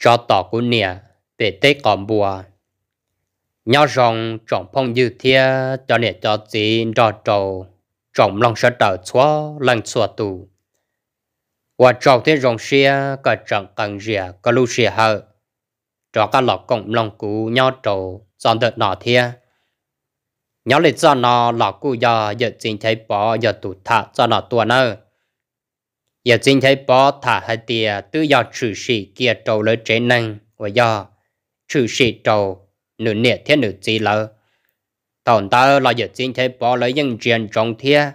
cho tỏ của nè về tết còn bùa nhau rong trọng phong như thia cho nè cho gì rò trầu trọng lòng sợ trở xóa lần xóa tù và trọng thế rong xia cả trận cần rìa cả lưu xia hờ cho các lọ cộng lòng cú nhau trầu dọn được nọ thia nhau lịch do nó lọ cú giờ giờ chính thấy bỏ giờ tụt thả cho nó tua nơ giờ chính thấy bỏ thả hai tia tự do trừ sĩ kia trầu lỡ chế năng và do trừ sĩ trầu nửa nịa thiết nửa gì lỡ tổng ta là giờ chính thấy bỏ lấy những chuyện trong thiết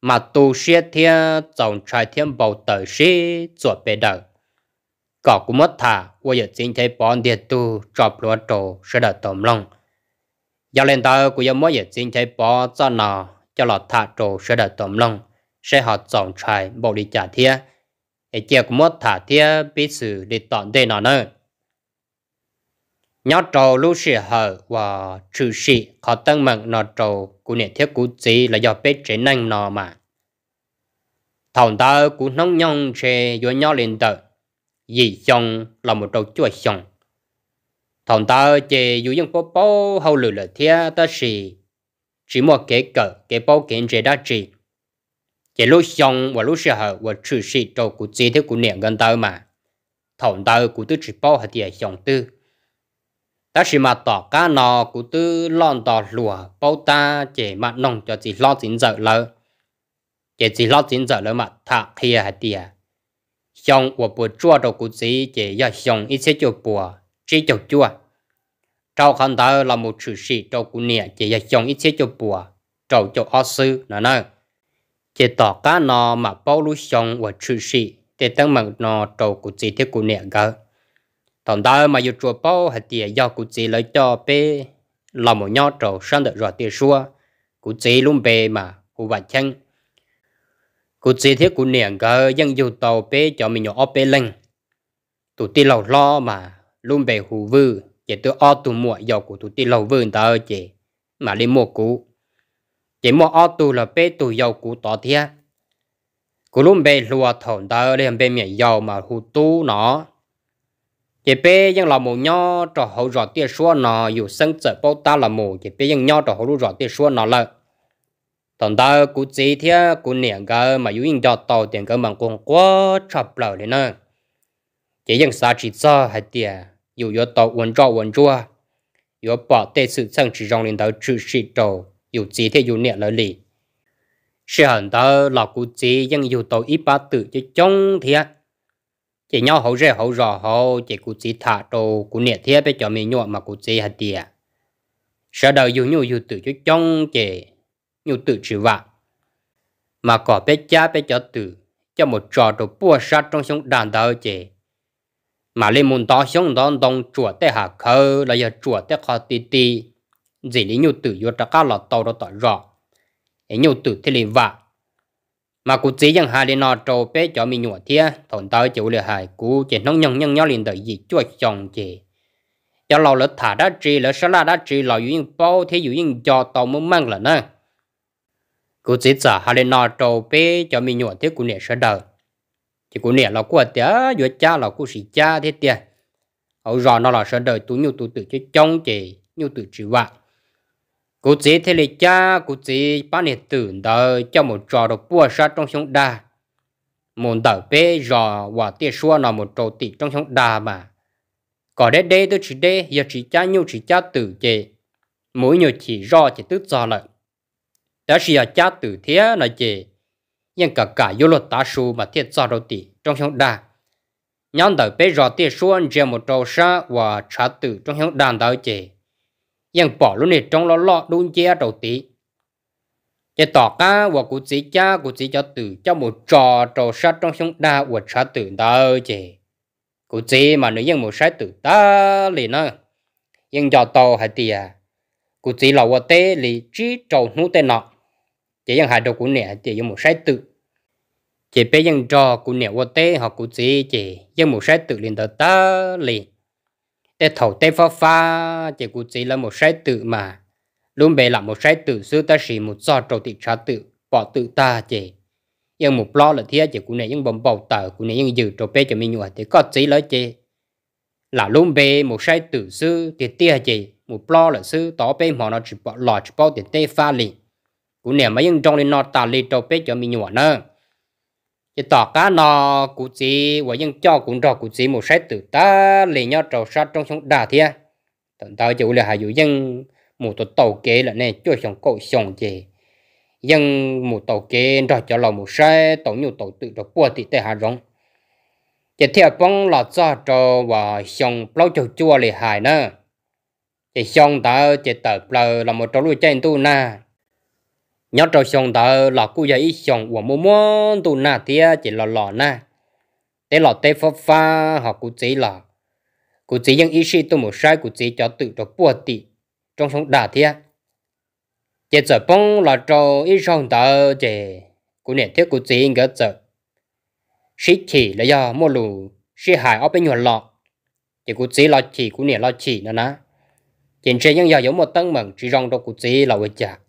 mà tu sĩ thiết trong trai thiên bầu tử sĩ chuột bề đời có cũng mất thả và giờ chính thấy bỏ địa tu chọc lúa trầu sẽ đợi tổng lòng giờ lên tàu của giờ mới giờ chính thấy bỏ cho nó cho lọt thả trầu sẽ đợi tổng lòng sẽ họ chọn trải bộ đi trả thia để chia của mất thả thia biết xử để tọn đề nó nữa nhớ trâu lưu sẽ hờ và trừ sĩ khó tăng mặn nọ trâu của nền thiết của gì là do bếp chế năng nó mà thằng ta cũng nông nhông chế vô nhau lên tờ dì chồng là một trâu chuột chồng thằng ta chế dù dân bố bố hầu lửa là thia ta sĩ chỉ một cái cờ cái bố kiến chế đa trị chỉ lúc xong và lúc sau hở và chỉ sĩ trâu của chế thế của niệm gần tới mà thòng tới của tư chỉ bao hạt địa xong tư ta chỉ mà tỏ cá nò của tư lon tỏ lùa bao ta chỉ mà nông cho chỉ lo chính giờ lỡ chỉ chỉ lo chính giờ lỡ mà thả kia hạt địa xong và bùa chua đầu của chế chỉ ya xong ít sẽ cho bùa chỉ cho chua trâu khăn tới là một trừ sĩ trâu của niệm chỉ ya xong ít sẽ cho bùa trâu cho o sư nữa nữa chỉ tỏ cá nó mà bao lũ xong và trừ sĩ để tăng mạng nó trâu của chỉ Thiết cụ nè gỡ tổng đa mà yêu chùa bao hay tiền do cụ chỉ lấy cho bé là một nhau trâu sang được rồi tiền xua cụ chỉ luôn Bé mà cụ vạch chân cụ chỉ thế cụ nè gỡ dân yêu tàu bé cho mình nhỏ ở bé lên tụi ti lầu lo mà luôn Bé hù vư chỉ tôi o tụi muộn do của tụi ti lâu vư tao chỉ mà lên mua cũ chỉ mua ô tô là bé tù dầu cũ tỏ thế cú lúc bé lùa thổn ta đây bé miệng dầu mà hụt tu nó chỉ bé ยัง là mù nho trò hậu rõ tia xua nó dù sân chợ bao ta là mù chỉ bé ยัง nho trò hậu rõ tia xua nó lợ thổn ta cú chỉ thế cú niệm cơ mà dù yên đọt tàu tiền cơ bằng cuồng quá chập lợ đấy nữa chỉ dân xã chỉ cho hay tiề dù yếu tàu uốn trọ uốn chua yếu bỏ tê sự sang chỉ rong lên đầu chữ sĩ đầu dù chỉ thì dù nhẹ lời lì sẽ hẳn cụ chỉ nhưng dù tổ ít ba tự chứ chống thiệt chỉ nhau hậu rẻ hậu rò hậu chỉ cụ chỉ thả đồ cụ nhẹ thiệt bây cho mình nhọ mà cụ chỉ hạt tiệt sợ đời dù nhu dù tự chứ chống chỉ nhu tự chịu mà có bé cha bé cho tự cho một trò đồ bùa sát trong sông đàn đầu chỉ mà lên môn đó sông đó đông chùa tê học khơ là giờ chùa tê học tì tì dễ lý nhiều tử vô trắc cá là tàu đó tỏi rõ ấy nhiều tử thế lì vả mà cụ chỉ rằng hai lên nọ trâu bé cho mình nhổ thia thổn tới chịu lừa hại cụ chỉ nông nhông nhông nhau liền đợi gì chuột chồng chị cho lâu lỡ thả đã trì lỡ sá la đã trì lỡ dụ yên bao thế dụ yên cho tàu muốn mang là nè cụ chỉ sợ hai lên nọ trâu bé cho mình nhổ thế cụ nè sợ đời chỉ cú nè là cú tía vừa cha là cụ sĩ cha thế tía ở rồi nó là sợ đời tú nhiều tú tự chứ chồng chị nhiều tự chịu vạ cụ chỉ thế là cha cụ chỉ ba niệm tử đời cho một trò đồ bùa sát trong sống đà muốn đỡ bé rò và tia xua là một trò tị trong sống đà mà có đến đây tôi chỉ đây giờ chỉ cha nhiêu chỉ cha tử chế mỗi nhiều chỉ rò chỉ tức rò lợi. đó là cha tử thế là chế nhưng cả cả vô luật ta su mà thiết rò đầu tị trong sống đà nhóm đỡ bé rò tia xua chế một trò sa và trả tử trong sống đà đó chế ยังปอลุ่นนี่จงล้อล้อดูนเจ้าตัวตีจะต่อก้าว่ากูจีจ้ากูจีจะตื่นเจ้าหมูจอโจชัดต้องชงดาอวดชัดตื่นเด้อเจกูจีมาหนูยังหมูชัดตื่นตาเลยนะยังจอโตหายเตียกูจีเหล่าว่าเต้ลีจีโจนู้เต้นอกเจยังหายโดกูเนี่ยเตียยังหมูชัดตื่นเจเป้ยังจอกูเนี่ยว่าเต้หอกูจีเจยังหมูชัดตื่นเลยเด้อตาเลย để thầu tê pha pha chỉ cụ chỉ là một sai tự mà luôn bề là một sai tự xưa ta chỉ một do trầu thị trả tự bỏ tự ta chỉ nhưng một lo là thế chỉ cụ này những bấm bầu tờ cụ này những dự trầu bé cho mình nhua thì có chỉ là chỉ là luôn bề một sai tự xưa thì tia chỉ một lo là xưa tỏ bé mà nó chỉ bỏ lọt chỉ bỏ thì tê pha liền cụ này mà những trong lên nó ta lên trầu bé cho mình nhua nữa chỉ tỏ cá nó cụ chỉ và dân cho cũng trò cụ chỉ một sách từ ta lì nhau trầu sát trong sống đà thế tận tao chịu là hai dụ dân một tổ tàu kế là nên chơi sống cậu sống gì dân một tàu kế rồi cho lòng một sách tổ nhiều tổ tự độc qua thì tệ hạ rong chỉ theo phong là cho trò và sống lâu chầu chua lì hài nữa chỉ sống tao chỉ tờ là một trò lui trên tu na nhớ trâu xong tờ lọ cú giờ xong của mua mua tụ na thia chỉ lọ lọ na thế lọ tê phơ pha họ cú chỉ lọ cú chỉ những ý sĩ tụ một sai cú chỉ cho tự cho bùa tị trong sống đà thia chỉ sợ bông là trâu ý xong tờ chỉ cú nè thiết cú chỉ ngỡ sợ sĩ chỉ là do mua lù sĩ hải ở bên nhà lọ chỉ cú chỉ lọ chỉ cú nè lọ chỉ nữa na chỉ trên những giờ giống một tấn mừng chỉ rong đâu cú chỉ là quên chạc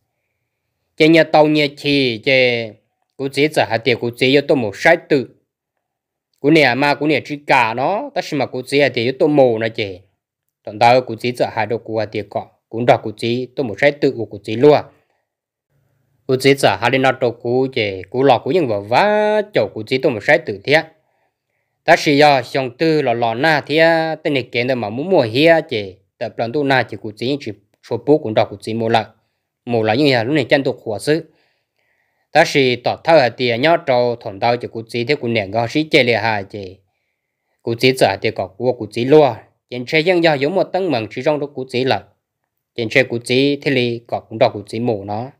chế nhà tàu nhà chì chế cú chỉ giờ hạt tiền cú chế yo tôi một sai tự cú nè mà cú nè chỉ cả nó tất nhiên mà cú chế hạt tiền yo tôi mù nó chế tận đó cú chế giờ hạt đồ cú hạt tiền cọ cú đọc cú chế tôi một sai tự của cú chế luôn cú chỉ giờ hạt đi nó đồ cú chế cú lọ cú nhưng vào vá chỗ cú chế tôi một sai tự thiệt ta chỉ giờ xong tư lọ lọ na thiệt tên này kiện mà muốn mua hia chế tập đoàn tu na chỉ cú chế chỉ số bố cũng đọc cú chế mua lại mù là như là lúc này chân tục của sư ta sĩ tỏ thao hạt tiền nhau trâu thổn tao cho cụ chỉ thế cụ nẻng gò sĩ chê lìa hà chê cụ chỉ giả thì có của cụ chỉ lúa trên xe dân do giống một tấn mừng chỉ trong đó cụ chỉ lật trên xe cụ chỉ thế li có cũng đọc cụ chỉ mù nó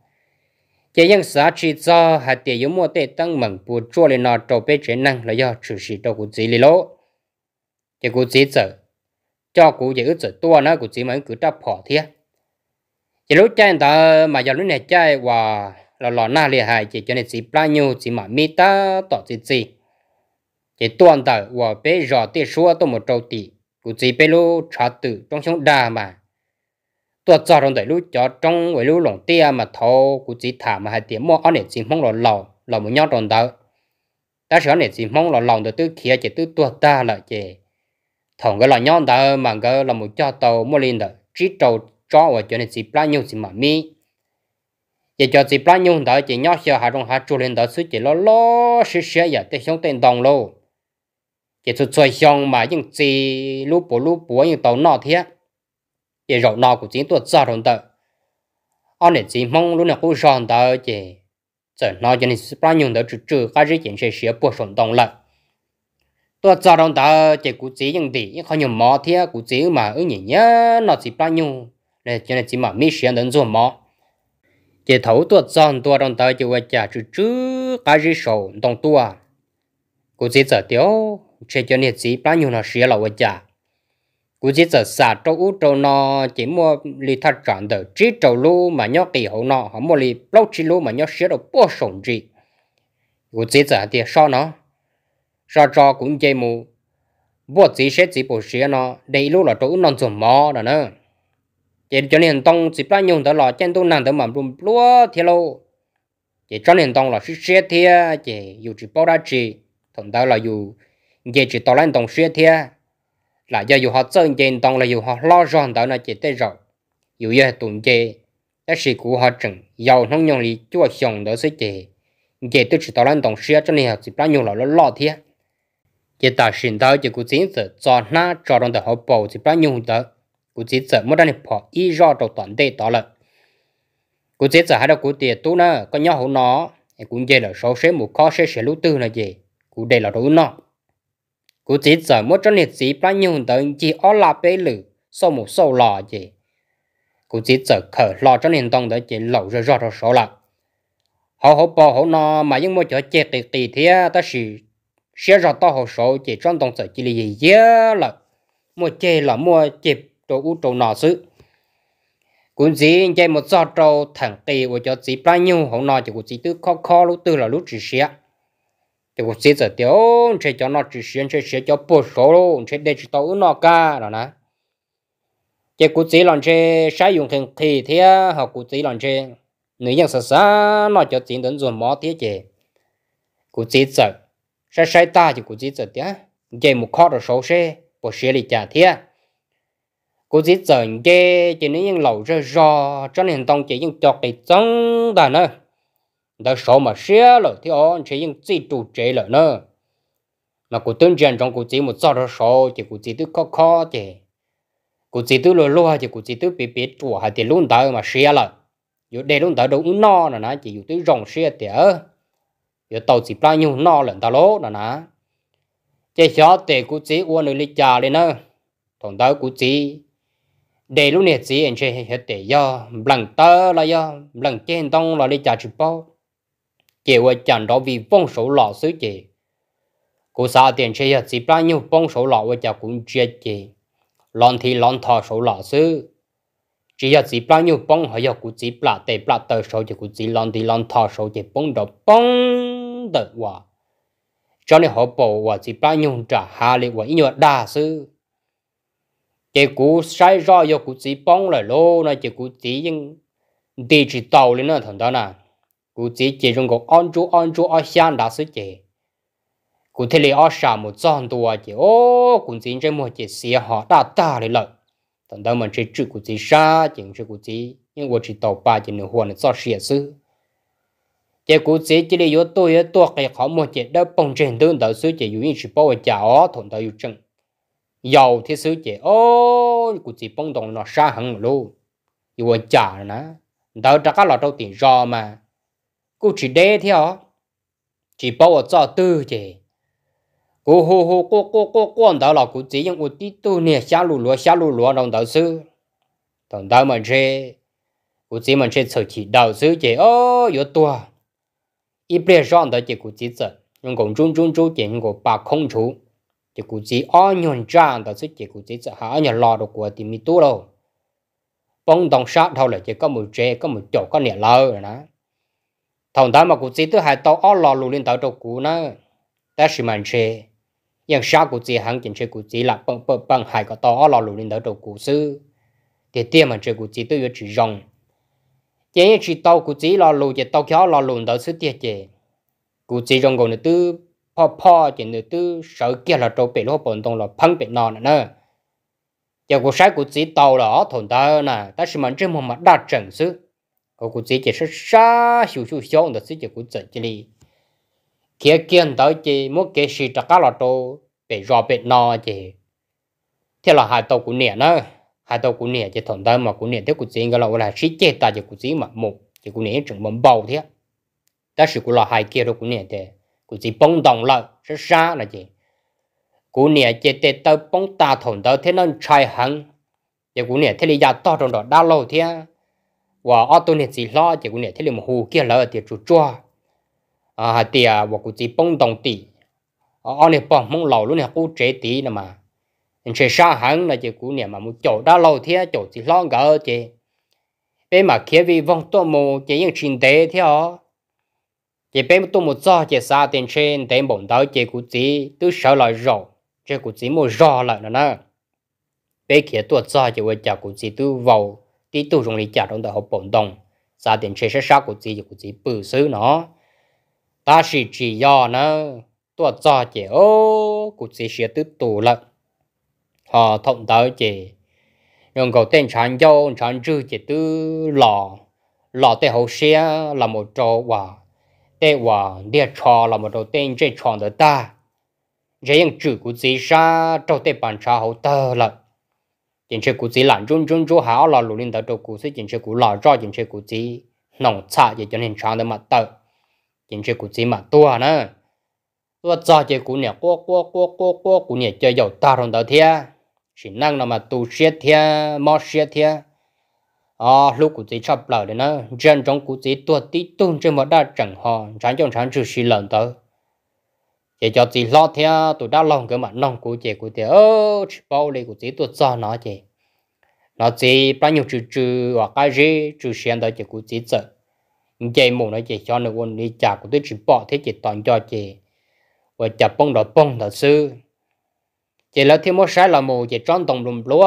chế dân xã chỉ do hạt tiền giống một tệ tấn mừng bù chua lên nó trâu bê chế năng là do chủ sĩ đâu cụ chỉ li lỗ chế cụ chỉ sợ cho cụ giữ sợ tua nó cụ chỉ mới cứ đáp bỏ thiết chỉ lúc chơi ta mà giờ lúc này chơi và là lò na liền hại chỉ cho nên chỉ bao nhiêu chỉ mà mi ta tỏ chỉ gì chỉ tuần tờ và bé rõ tiền xua tôi một trâu tỷ cũng chỉ bé lúc trả tự trong sống đa mà tôi cho trong đời lúc cho trong với lúc lồng tia mà thâu cũng chỉ thả mà hai tiếng mua ăn để chỉ mong là lò là một nhau tròn tờ ta sợ này chỉ mong lò lòng từ từ kia chỉ từ tuột ta là chỉ thằng cái là nhau tờ mà cái là một cho tàu mua lên được chỉ trâu cho và cho nên chỉ bao nhiêu chỉ mà mi giờ cho chỉ bao nhiêu đó chỉ nhớ xưa hà trong hà trụ lên đó suy chỉ lo lo xí xí giờ tới xuống tiền đồng luôn chỉ chút chơi xong mà những chỉ lúc bố lúc bố những tàu nọ thế giờ rậu nọ của chính tôi ra rồi đó anh này chỉ mong lúc nào cũng sáng đó chỉ giờ nó cho nên bao nhiêu đó trừ trừ cái gì chỉ xí xí bố xuống đồng lại tôi cho đồng đó chỉ cụ chỉ những gì những khó nhiều mỏ thế cụ chỉ mà ở nhỉ nhá nó chỉ bao nhiêu để cho nên mà mi xuyên đến rồi mà chỉ thấu tuột giòn tua tới chỉ trả chữ cái gì sầu đồng tua cô chỉ sợ tiêu chỉ cho nên chỉ bao nhiêu nó xía là quay trả cô chỉ sợ trâu nó chỉ mua lì thật chọn được chỉ trâu lu mà nhóc kỳ hậu nó họ mua lì lâu chỉ lu nhóc xía đâu bỏ sổng gì cô chỉ sợ sao nó sao cho cũng chơi mù bố chỉ sẽ chỉ bổ xía nó đây lúc là trâu non rồi mò đó nữa chỉ cho nên tông chỉ bao nhiêu đó là chân tôi nằm tới mầm rùm lúa thế lô chỉ cho nên tông là suy xét thế chỉ dù chỉ bao ra chỉ thằng đó là dù chỉ chỉ tao lên tông suy thế là do dù họ chơi chỉ tông là dù họ lo rồi đó là chỉ tới rồi dù giờ tuần chỉ cái là của họ chừng giàu nông nhung thì chúa xong đó sẽ chỉ chỉ tôi chỉ tao lên tông suy cho nên họ chỉ bao nhiêu là lo lo thế chỉ ta xin đó chỉ của chính sự cho na cho đồng thời họ bầu chỉ bao nhiêu đó cú chết sợ mất anh bỏ y do trâu toàn tê đó là cú chết sợ hai đầu cú tiền tú nè có nhau hổ nó cũng dễ là số sẽ một khó sẽ sẽ lũ tư là gì cú đây là đủ nó cú chết sợ mất cho nên sĩ bao nhiêu tới chỉ ó là bê lử sau một sâu lò gì cú chết sợ khờ lò cho nên tông tới chỉ lẩu rồi ra rồi số là họ họ bỏ họ nó mà những mua chỗ chết tì tì thì ta chỉ sẽ ra to họ số chỉ trong tông sợ chỉ là gì dễ là mua chơi là mua chụp trâu u trâu nọ sự cũng gì chơi một giò trâu thẳng kỳ của cho chỉ bao nhiêu hậu nọ chỉ của chỉ tư khó khó lúc tư là lúc chỉ xía thì của chỉ giờ tiêu chơi cho nó chỉ xía chơi xía cho bổ số luôn chơi để chỉ tàu nọ ca rồi nè chơi của chỉ lần chơi sử dụng thằng kỳ thì họ của chỉ lần chơi nữ nhân sợ sợ nó cho chỉ đến rồi mỏ thế chơi của chỉ giờ sẽ sai ta chỉ của chỉ giờ tiêu chơi một khó rồi số xe bổ xía đi trả thiệt cô dít dần dê chỉ nếu những lẩu rơi rò cho nên tông chỉ những chọc để trống đàn nữa đó số mà xé lỡ thì ông chỉ những chỉ trụ chế lỡ nữa mà cô tưởng truyền trong cô chỉ một giờ đó số chỉ cô chỉ tức khó khó chỉ cô chỉ tức lo lo chỉ cô chỉ tức bị bị chùa hay thì luôn tới mà xé lỡ dù để luôn tới đâu no là nè chỉ dù tới rồng xé thì ở dù tàu chỉ bao nhiêu no lận ta lố là nè chỉ xóa thì cô chỉ uống nước ly trà lên nữa thằng đó cô chỉ để lúc này chỉ anh chơi hết để do bằng tơ là do bằng trên tông là đi trả chụp bao chỉ qua chẳng đó vì bông số lọ sứ chỉ cô sao tiền chơi hết chỉ bao nhiêu bông số lọ qua chả cũng chết chỉ lon thì lon thọ số lọ sứ chỉ là chỉ bao nhiêu bông hay là cũng chỉ là để là tờ số chỉ cũng chỉ lon thì lon thọ số chỉ bông đó bông được quá cho nên họ bảo và chỉ bao nhiêu trả hà lệ và nhiều đa sứ chỉ cú sai rõ yo cú chỉ bông lại lô này chỉ cú chỉ nhưng đi chỉ tàu lên nữa thằng đó nè cú chỉ chỉ trong cái ăn chú ăn chú ăn xiên đã xuất chỉ cú thấy lấy ăn xả một trăm đô à, chỉ ô cú chỉ trên một chỉ xe à, họ đã ta lên lợi thằng đó mình chỉ chữ cú chỉ xa chỉ chữ cú chỉ nhưng cú chỉ tàu ba chỉ nửa hoàn là do xia sư chỉ cú chỉ chỉ lấy yo tôi yo tôi cái họ một chỉ đã bông trên tương tự xuất chỉ dùng chỉ bao giờ thằng đó yêu chừng dầu thế sứ chị ô cụ chị bông đồng nó xa hẳn luôn yêu trả nè đâu đã các lọ đầu tiền rò mà cụ chỉ đê theo chỉ bao ở cho tư chị cô hô hô cô cô cô cô đó là cụ chỉ những cụ tí tu nè xa lù lúa xa lù lúa đồng đầu sư đồng đầu mà chê cụ chỉ mình chê sợ chỉ đầu sư chị ô yếu tua ít bề rong đó chị cụ chỉ sợ nhưng cũng trung trung chung chị những cụ bà không chú chỉ cụ chỉ ăn nhon trang đó chứ chỉ cụ chỉ sợ ăn nhà lò được của thì mi tu đâu bông đồng sát thôi là chỉ có một tre có một chỗ có nẻ lơ rồi đó thằng đó mà cụ chỉ thứ hai tao ăn lò lù lên tao cho cụ nó ta chỉ mình tre nhưng sao cụ chỉ hàng chỉnh chơi cụ chỉ là bằng bằng bằng hai cái tao ăn lò lù lên tao cho cụ sư thì tiệm mình chơi cụ chỉ tôi chỉ rồng chỉ chỉ tao cụ chỉ lò lù chỉ tao kéo lò lù tao sư tiệt chỉ cụ chỉ rồng còn nữa tư พอพอจะนึกตื้อเสือเกี่ยละโจเปลวปนตรงละพังเป็นนอนน่ะเจ้ากูใช้กูจีเตาละถนเตอน่ะแต่สมันจะมันมาดัดจังซึกูกูจีจะ是啥咻咻咻的自己กู整这里เกี่ยเกี่ยนเตาจีมุกเกี่ยสิตะกะละโจเปรอเป็นนอจีเท่าละหายตัวกูเนี่ยนะหายตัวกูเนี่ยจะถนเตอมากูเนี่ยเท่ากูจีก็ละเวลาสิเจตาจะกูจีมาหมกจะกูเนี่ยจึงมันเบาเท่าแต่สิกูละหายเกี่ยตัวกูเนี่ยเท่ cú chỉ bông đồng lại rất ờ, xa là gì cú nè chỉ để tớ bông ta thổn tớ thế nên chạy hẳn chế cú nè thế lý giờ to trong đó đa lâu thế và ở tôi nè chỉ lo chế cú nè thế là một hồ kia lỡ thì chủ cho, à thì à và cú chỉ bông đồng tỷ ở nè bông mong lâu luôn nè cụ chế tỷ nè mà nên sẽ xa hẳn là chế cú nè mà một chỗ đa lâu thế chỗ chỉ lo gỡ chứ, bên mà kia vì vong tôi mù chế những chuyện tế thế họ chỉ bên tôi một do chỉ xa tiền trên đến bổn đó chỉ cú chỉ tôi sợ lại rồi chỉ cú chỉ một rõ lại nữa nè bên kia tôi do chỉ với chả cú chỉ tôi vào tí tôi dùng lý trả trong đó học bổn đồng xa tiền trên sẽ sao cú chỉ chỉ cú chỉ bự xứ nó ta chỉ chỉ do nó tôi do chỉ ô cú chỉ sẽ tự tù lại họ thông đó chỉ nhưng cầu tên sản dâu sản dư chỉ tư lò lò tên hậu xe là một trò quả để hòa để cho là một đầu tiên chơi chọn được ta dễ những chữ của chị ra trong tế bàn trà hậu tơ là chính chế của chị làm run run run hảo là lùn lên đầu đầu của chị chính chế của lò rõ chính chế của chị nồng xa để cho nên chọn được mặt tơ chính chế của chị mà tua nữa tua cho chế của nhà cô cô cô cô cô của nhà chơi giàu ta trong đầu thia chỉ năng là mà tu siết thia mò siết thia à lúc cụ chỉ chập lở đấy Trên dân trong cụ chỉ tuột tí tung trên một đa chẳng họ chẳng trong chẳng trừ xì lần tới chỉ cho chỉ lo theo tụi đã lòng cái mặt nông cụ chỉ cụ thì ơ chỉ bao lì cụ chỉ tuột do nó chỉ nó chỉ bao nhiêu trừ trừ hoặc cái gì trừ xuyên tới chỉ cụ chỉ sợ chỉ mù nó chỉ cho nó quân đi trả cụ chỉ bỏ thế chỉ toàn cho chỉ và chả bông đó bông thật sư chỉ lo thêm một sai là mù, chỉ trong đồng lùm lúa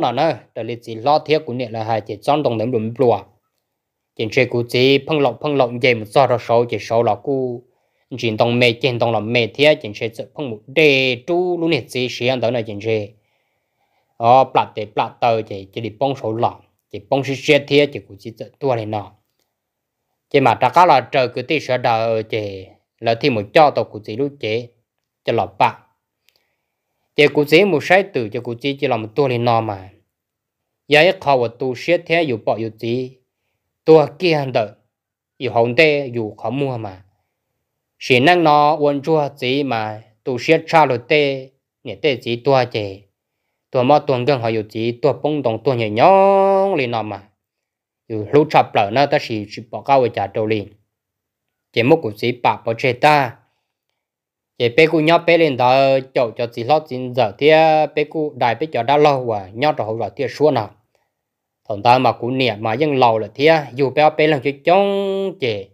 nọ nè đó là chỉ lo thiết của nè là hai chỉ trong đồng lùm lùm lúa chỉ chơi của chỉ phân lộc phân lộc, vậy một do đó số chỉ số là cú chỉ đồng mẹ chỉ đồng làm mẹ thiết chỉ chơi sự phân một đề chú luôn nè chỉ sử dụng đó là chỉ chơi ờ bắt để plát tờ chỉ chỉ đi bông số lọ chỉ bông sự chơi thiết chỉ của chỉ tự tua này nọ chỉ mà ta cá là chơi cứ tí sợ đời chỉ là thêm một cho tàu của chỉ lúc chỉ cho lọ bạc chỉ cụ chế một sai tử cho cụ chỉ chỉ làm một tua lên nọ mà vậy khó và tu xét thế dù bỏ dù chế tua kia hẳn đợi dù hồng tê dù khó mua mà chỉ năng nó uốn chua chế mà tu xét cha lột tê nhẹ tê chế tua chế tua mà tuần gần họ dù chế tua bông đồng tua nhẹ nhõng lên nọ mà dù lúc chập lỡ nó ta chỉ bỏ cao về trả trâu liền chỉ một cụ chế bạc bỏ chế ta chỉ bé cụ nhau bé lên đó chỗ cho chỉ lót chín giờ thì bé cụ đại bé cho đã lâu và nhóc cho hậu rồi thì xuống nào thằng ta mà cụ nè mà dân lâu là thì dù bé bé làm chơi chống chỉ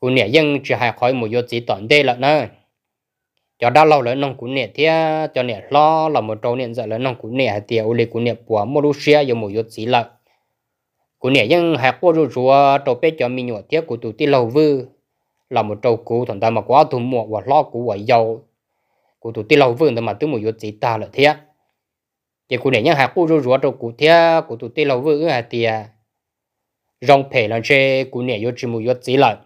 cụ nè dân chỉ hay khỏi một chút chỉ tận đây là nè cho đã lâu rồi nông cụ nè thì cho nè lo là một trâu nè giờ là nông cụ nè thì ô lê cụ nè bùa mua đồ xe dùng một chút chỉ là cụ nè dân hai cô rồi rồi trâu bé cho mình nhỏ thì cụ tụt đi lâu vư là một trâu cũ thằng ta mà quá thùng mùa và lo cũ và dầu cụ tụi tì lâu vương mà tứ mùa yếu chỉ ta là thế thì cụ để nhá hạt cụ rùa rùa trâu cụ thế cụ tụi tì lâu vương thì rong phe là xe cụ này yếu chỉ mùa yếu chỉ là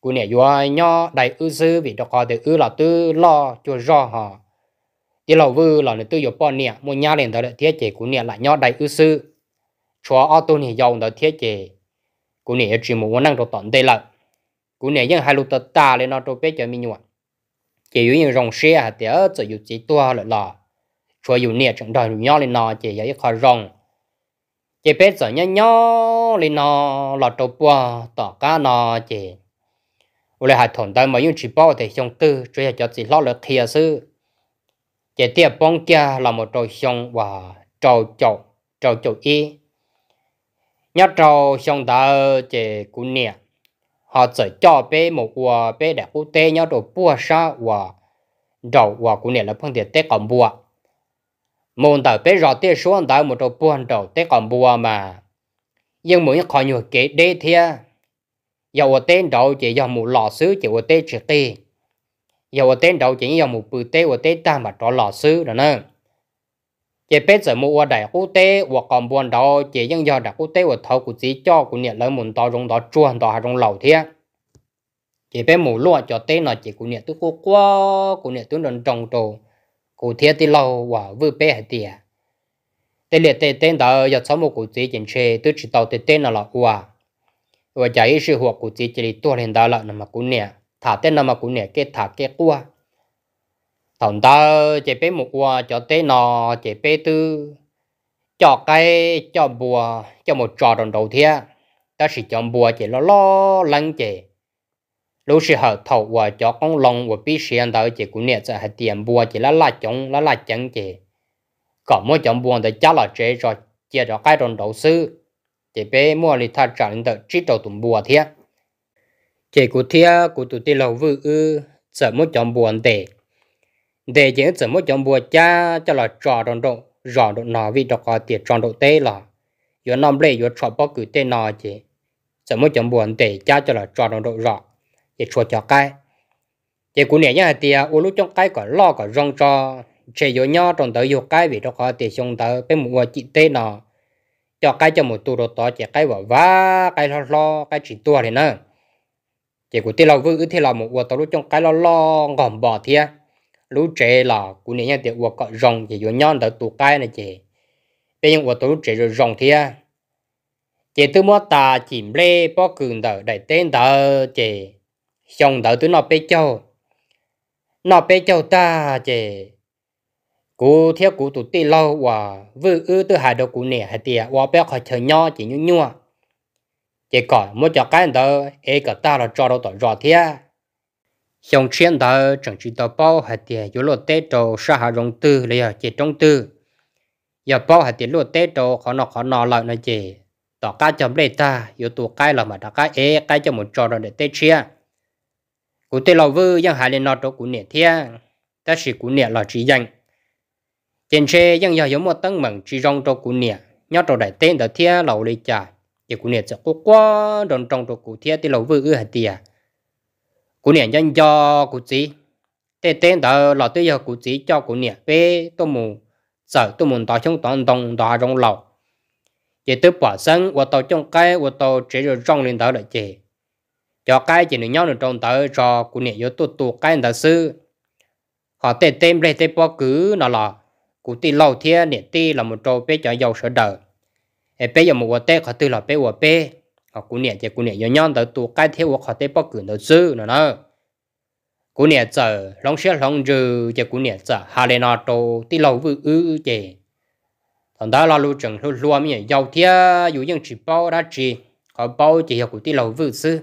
cụ này yếu nhỏ đại ư sư vì đó có thể ư là tư lo cho do họ tì lâu vương là tư yếu bỏ nè mua nhà liền đó là thế chế cụ này là nhỏ đại ư sư cho ô tô dầu giàu thế chế cụ này chỉ mùa năng độ tận đây là cú này những hai lô tơ ta lên nó trâu bé cho mình nhua chỉ yếu những rồng xe hả tía chỉ yếu chỉ tua là lò chúa yếu nè chẳng đòi nhỏ lên nó chỉ yếu khó rồng chỉ bé giờ nhá nhó lên nó lò trâu bùa tỏ cá nó chỉ ủa lại hạt thổn tới mà những chỉ bao thì xong tư chúa cho chỉ lo là thiệt sự chỉ tiếc bông kia là một trâu xong và trâu chậu trâu chậu y nhá trâu xong ta chỉ cú nè họ chỉ cho bé một quả ờ, bé đẹp cụ tê nhau đồ bùa sa quả ờ, đầu quả ờ, cũng nè là phong tiền tê còn bùa môn tàu bé rõ tê xuống tàu một đồ bùa đầu tê còn bùa mà nhưng mỗi khó nhiều kế đê thia dầu tên đầu chỉ dầu một lò sứ chỉ của tê chỉ tê dầu tên đầu chỉ dầu một bự tê của tê ta mà trọ lò sứ rồi nè chế bé giờ mua đại cụ tế và còn buồn đó chỉ những giờ đại cụ tế và thầu của chỉ cho của nhiệt lấy muốn đó rong đó chua đó rong lẩu thế chỉ biết mù lúa cho tế nó chỉ của nhiệt tôi cố qua của nhiệt tôi đồn trồng trồ của thế thì lâu và vừa bé hay tiệt tế liệt tế tên đó do sáu một của chỉ chỉnh chế tôi chỉ tàu tế tên là qua và chạy sự hoạt của chỉ chỉ tôi lên đó là nằm mà của nhiệt thả tên nằm mà của nhiệt cái thả cái qua thằng ta chế bé một quả cho té nọ chế bé tư cho cái cho bùa cho một trò đồng đầu thia ta chỉ cho bùa chỉ lo lo lắng chế lúc sự hợp thầu và cho con lòng và biết sự anh ta chế cũng nhẹ sẽ hạt tiền bùa chỉ là lá chống lá là chẳng chế có một chồng bùa thì chắc là chế rồi chế cho cái đồng đầu sư chế bé mua lịch thà trả được chỉ đầu tụng bùa thia chỉ cụ thia cụ tụi tê lâu vừa ư sợ một chồng bùa tệ để dễ sử mỗi dòng bùa cha cho là trò đòn độ rõ độ nọ vì đọc có tiền tròn độ tê là yếu nằm lệ yếu trò bao cử tê nọ chỉ sử mỗi dòng bùa để cha cho là trò đòn độ rõ để chùa cho cái chỉ cũng nhẹ nhàng thì ô lúc trong cái có lo có rong trò chỉ yếu nhau trong tới yếu cái vì đọc có tiền xong tới bên mùa chị tê nọ cho cái cho một tu đồ to chỉ cái vỏ vá cái lo lo cái chỉ tua thì nữa chỉ của tê lo vư thì là một vua tao lúc trong cái lo lo gòm bỏ thiệt lũ trẻ là cũng nên nhận được hoặc cọ rồng thì vừa nhon đỡ tụ cái này chị bây giờ hoặc tụ trẻ rồi rồng thì à chị tôi mua ta chỉ lê bỏ cường đỡ đại tên đỡ chị xong đỡ tôi nó bé châu nó bé châu ta chị cụ theo cụ tụ tê lâu và vư ư tôi hai đầu cụ nè hai tia và bé khỏi chờ nho chị nhung nhua chị còn mua cho cái đỡ ấy cả ta là cho đâu tỏ rõ thế dòng chuyện đó chẳng chỉ tàu bao hạt tiền yếu lộ tế đồ sa hạ rồng tư lấy ở chế trong tư giờ bao hạt tiền lộ tế đồ khó nọ khó nọ lại nói chế tỏ cá chấm đây ta yếu tụ cái là mà đã cá ế cái cho một trò rồi để tế chia cụ tế lò vư giang hải lên nọ đồ cụ nẻ thiên ta chỉ cụ nẻ là chỉ danh trên xe giang giờ giống một tấn mừng chỉ rong đồ cụ nẻ nhớ đồ đại tên đó thiên lầu lấy trả chỉ cụ nẻ sẽ cố quá đòn trong đồ cụ thiên tế lò vư ư hạt tiền cú nè nhân cho cú chỉ thế tên đó là tôi cho cú chỉ cho cú nè về tôi mù sợ tôi muốn tao trong toàn đồng đào trong lầu chỉ tôi bỏ sân và tao trong cái và tao chỉ rồi trong lên tới là chỉ cho cái chỉ nên nhau được trong tới cho cú nè vô tụ tụ cái đó sư họ tên tên đây tên bao cứ nó là cú ti lâu thiên nè ti là một trâu bé cho giàu sợ đời bé giờ một quả tê họ tư là bé quả bé họ ờ, cú nè chơi cú nè nhon nhon tới tụ cái theo hoặc họ tới bao cửa nó dư nó nó cú nè chờ long xe long dư chơi cú nè chờ hà lên nó tụ tí lâu vư ư chơi còn đó là lưu trường lưu lưu mi giàu thia dù những chỉ bao ra chỉ họ bao chỉ học của tí lâu vư sư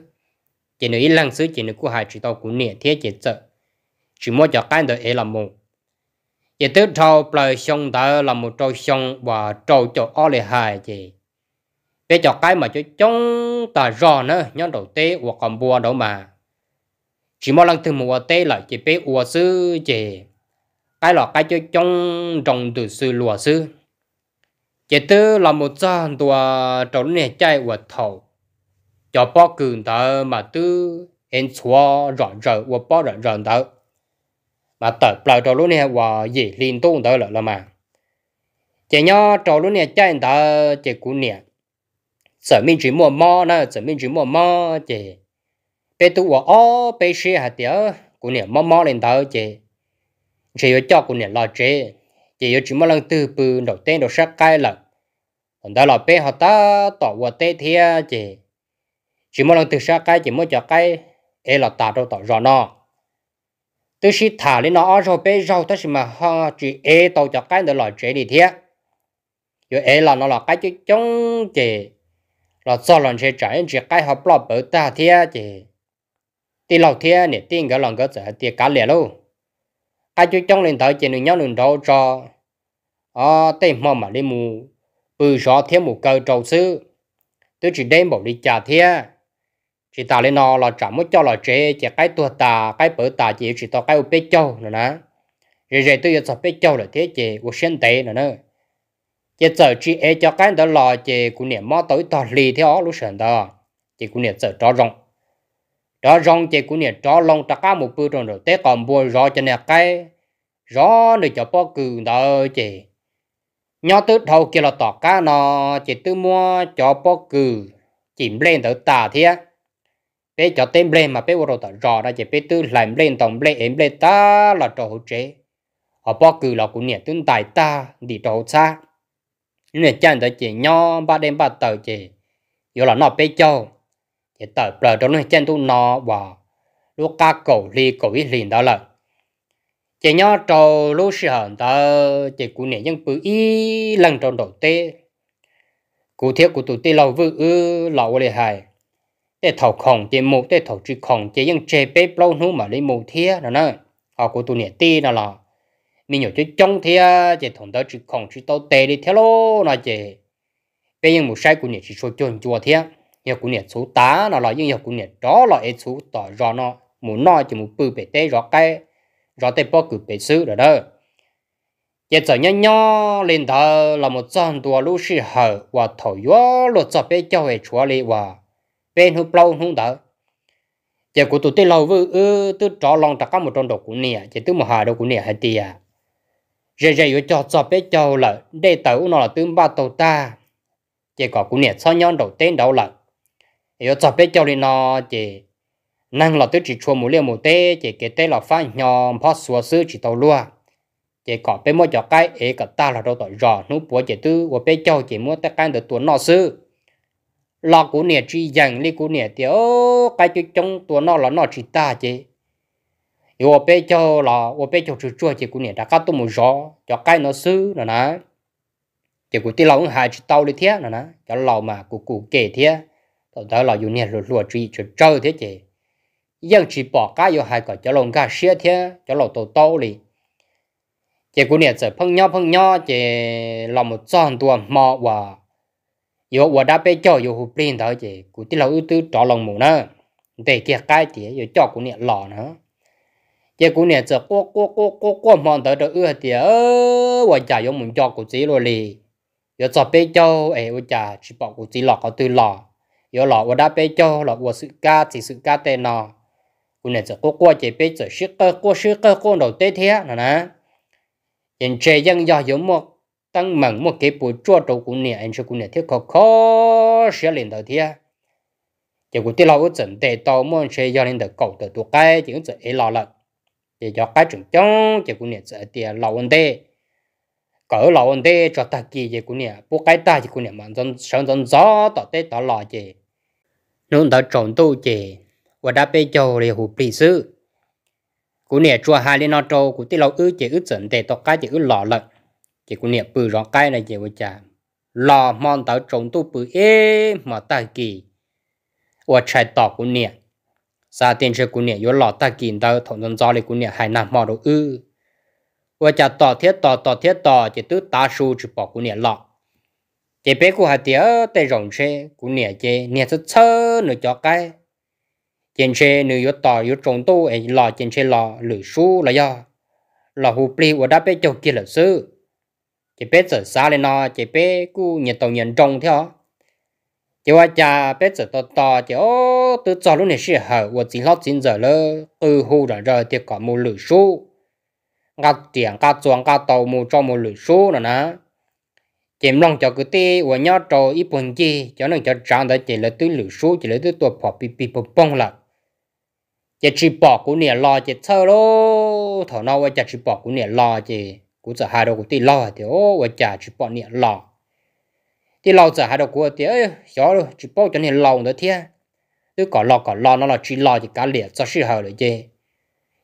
chỉ nữa ít lần sư chỉ nữa cú hai chỉ tao cú nè thế chơi chờ chỉ mua cho cái đó ấy là một chỉ tới trâu bờ sông đó là một trâu sông và trâu cho ở lại hai chơi về cho cái mà cho chúng ta rõ nữa nhân đầu tế hoặc còn bùa đâu mà chỉ mong lần thứ mùa tế là chỉ bé ua sư chỉ cái là cái cho trong rồng từ sư lùa sư chỉ tư là một trăm tua trốn nè chạy ua thầu cho bao cường tờ mà tư hiện xóa rõ rỡ ua bao rõ rỡ tờ mà tờ bờ trâu lúc nè ua gì liên tung tờ là là mà chỉ nhớ trâu lúc nè chạy tờ chỉ cú niệm sợ mình chỉ mua mò nè sợ mình chỉ mua mò chị bé tu ở ó bé xe hạt tiếu cũng nè mò mò lên tàu chị chỉ có cho cũng nè lo chị chỉ có chỉ mua lần từ bự đầu tiên đầu sắc cái lận còn đó là bé họ ta tỏ qua tê thia chị chỉ mua lần từ sắc cái chỉ mua cho cái, ê là ta đâu tỏ rõ nó tôi sẽ thả lên nó rồi bé rau ta sẽ mà ha chỉ ê tàu cho cái nữa lo chị đi thia rồi ê là nó là cái chứ chống chị là cho lần chơi trái chỉ cái họ bỏ bớt ta thế chứ thì lâu thế nè tiền cái lòng cái sợ thì cả lẻ luôn ai chú trong lên tới chỉ nên nhớ nên đâu cho à ờ, tên mà mà đi mù bự gió thế một cơ trầu sư tôi chỉ đem bảo đi trả thế chỉ ta lên nó là trả mất cho là chế chỉ cái tua ta cái bữa ta chỉ chỉ to cái ô bê châu nữa nè rồi rồi tôi giờ sắp bê châu là thế chị của sinh tệ nữa nữa chỉ giờ chị ấy cho cái đó lo chị cũng niệm mò tới tò lì theo lối sườn đó chị cũng niệm sợ cho rong cho rong chị cũng niệm cho long ta cá một bữa rồi rồi té còn bùa rõ cho nè cái rõ để cho bao cừ đó chị nhớ tứ đầu kia là tỏ cá nó chị tứ mua cho bao cừ chìm lên tới tà thế bé cho tên lên mà bé vô rồi tỏ rõ đó chị bé tự làm lên tổng lên em lên ta là trò hỗ trợ họ bao cừ là cũng niệm tương tài ta đi trò xa nên chẳng tới chị nho ba đêm ba tờ chị yếu là nó bê châu chị tờ bờ trong này chẳng tu nó và lúc ca cổ li cổ ít liền đó là chị nho trâu lúc sự hận tờ chỉ cụ niệm nhân bự y lần trong đầu tê cụ thiếu cụ tụ tê lâu vư ư lâu lệ hài tê thầu khổng chỉ mù tê thầu chỉ khổng chỉ nhưng chế bê lâu nu mà lấy mù thiê đó nè họ cụ tụ niệm tê đó là mình nhớ chứ trong thì à, chỉ thằng đó chỉ còn chỉ tao tệ đi theo lo là chỉ bây giờ một sai của nhà chỉ số chuẩn chùa thế nhà của nhà số tá nó là những nhà của nhà đó là ít số tỏ rõ nó muốn nói chỉ một bự bể tê rõ cái rõ tê bao cử bể xứ rồi đó giờ giờ nhau nhau lên thờ là một trận đua lũ sĩ hở và thổi gió lột cho bé cho về chùa lì và bên hụp lâu không đó, giờ của tôi tê lâu vừa ư tụi trò lòng tất cả một trong đồ của nhà chỉ tụi một hà đồ của nhà hay tiệt rồi rồi yếu cho cho bé châu là để tàu nó là tương ba tàu ta chỉ có cũng nè sao nhon đầu tên đầu là yếu cho bé châu đi nó chỉ năng là tôi chỉ chua một liều một tê chỉ cái tê là pha nhom phát xua sư chỉ tàu lua chỉ có bé mua cho cái ấy cả ta là đâu tội rõ nút búa chỉ tư của bé châu chỉ mua tất cả được tuần nó sư lo cũng nè truy dành đi cũng nè thì ô cái chuyện trong tuần nó là nó chỉ ta chỉ thì ô bé cho là ô bé cho chữ chơi chỉ cũng nè đã cắt tôi một gió cho cái nó xứ là nè chỉ cũng tí lâu hai chữ tao đi thế là nè cho lâu mà cụ cụ kể thế tao đó là dùng nè lụa lụa chỉ chữ chơi thế chị dân chỉ bỏ cái vô hai cái cho lòng cả xe thế cho lòng tàu tàu đi chỉ cũng nè chỉ phăng nhau phăng nhau chỉ là một tròn tuồng mà và yo wa đã pe cho yo hu plin da je ku ti la u tu to long mu na de kia kai ti yo cho ku ne lo nữa giờ cũng nè giờ quá quá quá quá quá mòn tới được ước thì ơ và chả giống mình cho cụ chỉ rồi lì giờ cho bé cháu, ấy và chả chỉ bảo cụ chỉ lọ có từ lọ giờ lọ và đã bé cháu, lọ và sự ca chỉ sự ca tên nọ cũng nè giờ quá quá chỉ bé giờ sức cơ quá sức cơ quá đầu tê thế nè nè hiện trẻ dân giờ giống một tăng mạnh một cái buổi chua đầu cũng nè anh cho cũng nè thiết khó khó sẽ lên đầu thế giờ cụ tiết lâu cũng chuẩn tệ tao muốn sẽ do lên đầu cầu đầu tuột cái chỉ cũng chuẩn ấy lọ lợn để cái chúng chống chỉ cũng nè sẽ tiền lâu hơn thế cỡ lâu hơn thế cho ta kỳ cái ta chỉ cũng mà dân sống dân gió tỏ tết tỏ lò chỉ luôn tỏ trộn tu và đã bây giờ thì hụt bị sư cũng hai lên trâu cũng tiết lâu ư chỉ ư chuẩn cái chỉ lợn chỉ cũng nè bự rõ cái này chỉ của cha lò mòn tỏ trộn bự ê mà ta kỳ và chạy tỏ cũng sa tiền sẽ cũng nhẹ yếu lọt ta kín tao thằng dân do này cũng nhẹ hai năm mò đồ ư và chả tỏ thiết tỏ tỏ thiết tỏ chỉ tứ ta su chỉ bỏ cũng nhẹ lọt chỉ bé của hai tía tay rồng xe cũng nhẹ chê nhẹ sơ sơ nữa cho cái trên xe nữ yếu tỏ yếu trồng tu ấy lọ trên xe lọ lử su là do lọ hù pli của đã bé châu kia là sư chỉ bé sợ xa lên nó chỉ bé cú nhận tàu nhận trồng theo chỉ qua cha bé sợ to to chỉ ô từ cho lúc này sẽ hở và chính chính giờ lơ từ hù rồi rồi thì có một lưỡi số ngắt tiền cá chuồng cá tàu một cho một lưỡi số nữa nè chém lòng cho cái tê và nhớ trò ít phần chi cho nên cho trang đã chỉ là tứ lưỡi số chỉ là tứ tuột bỏ bị bị bông bông là chỉ chỉ bỏ của nè lo chỉ thơ lô thở nó và chỉ chỉ bỏ của nè lo chỉ cũng giờ hai đầu của tê lo thì ô và chỉ chỉ bỏ nè lo thì lo giờ hai đầu của tê ấy gió rồi chỉ bỏ cho nè lòng đó thiệt tôi có lo có lo nó là chỉ lo cái cá cho sự hậu rồi chứ